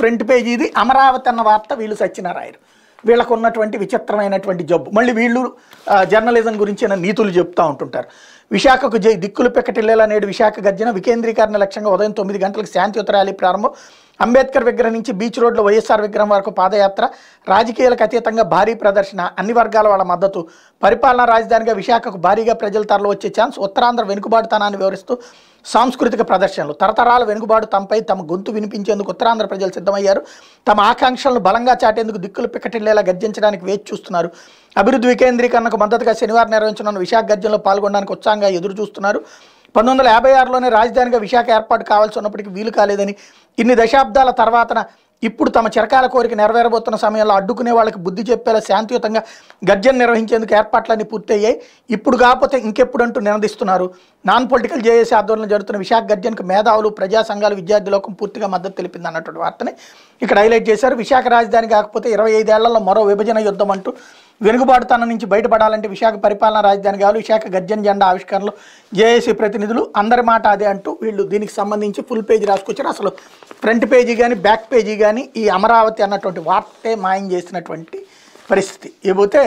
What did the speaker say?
front page ఇది అమరావతి అన్న వార్త వీళ్ళు సత్యనారాయణ వీళ్ళకు ఉన్నటువంటి విచిత్రమైనటువంటి జబ్బు మళ్ళీ వీళ్ళు జర్నలిజం గురించి నీతులు చెప్తూ ఉంటుంటారు విశాఖకు జై దిక్కులు పెక్కటిల్లేలా నేడు విశాఖ గర్జన వికేంద్రీకరణ లక్ష్యంగా ఉదయం తొమ్మిది గంటలకు శాంతియుత ర్యాలీ ప్రారంభం అంబేద్కర్ విగ్రహం నుంచి బీచ్ రోడ్లో వైఎస్ఆర్ విగ్రహం వరకు పాదయాత్ర రాజకీయాలకు అతీతంగా భారీ ప్రదర్శన అన్ని వర్గాల వాళ్ళ మద్దతు పరిపాలనా రాజధానిగా విశాఖకు భారీగా ప్రజలు తరలి వచ్చే ఛాన్స్ ఉత్తరాంధ్ర తనాన్ని వివరిస్తూ సాంస్కృతిక ప్రదర్శనలు తరతరాల వెనుకబాటు తమపై తమ గొంతు వినిపించేందుకు ఉత్తరాంధ్ర ప్రజలు సిద్ధమయ్యారు తమ ఆకాంక్షలను బలంగా చాటేందుకు దిక్కులు పిక్కటిల్లేలా గర్జించడానికి వేచి చూస్తున్నారు అభివృద్ధి వికేంద్రీకరణకు మద్దతుగా శనివారం నిర్వహించనున్న విశాఖ గర్జనలో పాల్గొనడానికి ఉత్సాహంగా ఎదురు చూస్తున్నారు పంతొమ్మిది వందల యాభై ఆరులోనే రాజధానిగా విశాఖ ఏర్పాటు కావాల్సి ఉన్నప్పటికీ వీలు కాలేదని ఇన్ని దశాబ్దాల తర్వాతన ఇప్పుడు తమ చిరకాల కోరిక నెరవేరబోతున్న సమయంలో అడ్డుకునే వాళ్ళకి బుద్ధి చెప్పేలా శాంతియుతంగా గర్జన నిర్వహించేందుకు ఏర్పాట్లన్నీ పూర్తయ్యాయి ఇప్పుడు కాకపోతే ఇంకెప్పుడంటూ నినదిస్తున్నారు నాన్ పొలిటికల్ జేఏసీ ఆధ్వర్యంలో జరుగుతున్న విశాఖ గర్జన్కు మేధావులు ప్రజా సంఘాలు విద్యార్థులకు పూర్తిగా మద్దతు తెలిపింది అన్నటువంటి వార్తని ఇక్కడ హైలైట్ చేశారు విశాఖ రాజధాని కాకపోతే ఇరవై ఐదేళ్లలో మరో విభజన యుద్ధం అంటూ వెనుకబాటుతనం నుంచి బయటపడాలంటే విశాఖ పరిపాలన రాజధాని కావాలి విశాఖ గర్జన జెండా ఆవిష్కరణలు జేఏసీ ప్రతినిధులు అందరి మాట అదే అంటూ వీళ్ళు దీనికి సంబంధించి ఫుల్ పేజీ రాసుకొచ్చారు అసలు ఫ్రంట్ పేజీ కానీ బ్యాక్ పేజీ కానీ ఈ అమరావతి అన్నటువంటి వార్తే మాయం చేసినటువంటి పరిస్థితి ఇకపోతే